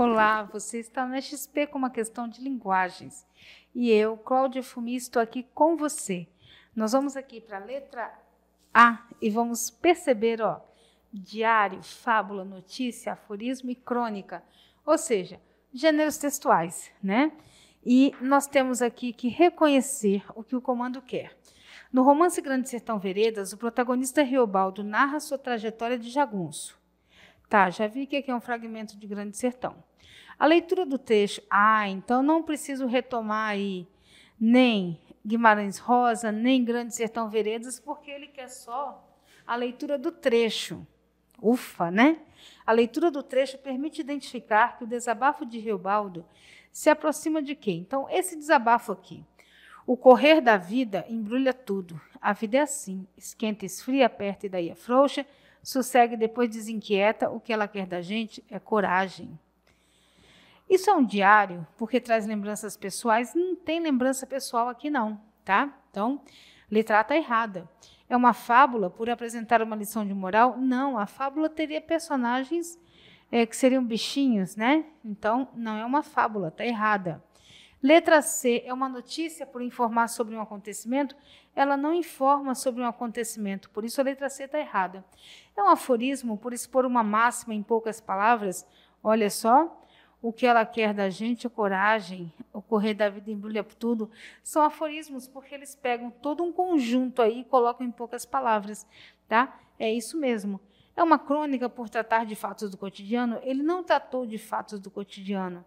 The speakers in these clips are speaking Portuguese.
Olá, você está na XP com uma questão de linguagens. E eu, Cláudia Fumi, estou aqui com você. Nós vamos aqui para a letra A e vamos perceber, ó, diário, fábula, notícia, aforismo e crônica, ou seja, gêneros textuais, né? E nós temos aqui que reconhecer o que o comando quer. No romance Grande Sertão Veredas, o protagonista Riobaldo narra sua trajetória de jagunço. Tá, já vi que aqui é um fragmento de Grande Sertão. A leitura do texto, ah, então não preciso retomar aí nem Guimarães Rosa, nem Grande Sertão Veredas, porque ele quer só a leitura do trecho. Ufa, né? A leitura do trecho permite identificar que o desabafo de Riobaldo se aproxima de quê? Então, esse desabafo aqui o correr da vida embrulha tudo. A vida é assim: esquenta, esfria, aperta e daí afrouxa, é e depois desinquieta. O que ela quer da gente é coragem. Isso é um diário, porque traz lembranças pessoais. Não tem lembrança pessoal aqui, não, tá? Então, está errada. É uma fábula por apresentar uma lição de moral? Não, a fábula teria personagens é, que seriam bichinhos, né? Então, não é uma fábula, tá errada. Letra C é uma notícia por informar sobre um acontecimento, ela não informa sobre um acontecimento, por isso a letra C está errada. É um aforismo por expor uma máxima em poucas palavras. Olha só, o que ela quer da gente é coragem, o correr da vida embrulha tudo. São aforismos porque eles pegam todo um conjunto aí e colocam em poucas palavras, tá? É isso mesmo. É uma crônica por tratar de fatos do cotidiano, ele não tratou de fatos do cotidiano.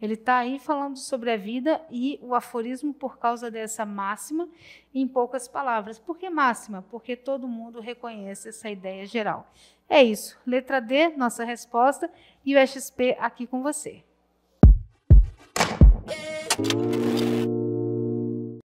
Ele está aí falando sobre a vida e o aforismo por causa dessa máxima, em poucas palavras. Por que máxima? Porque todo mundo reconhece essa ideia geral. É isso. Letra D, nossa resposta, e o XP aqui com você.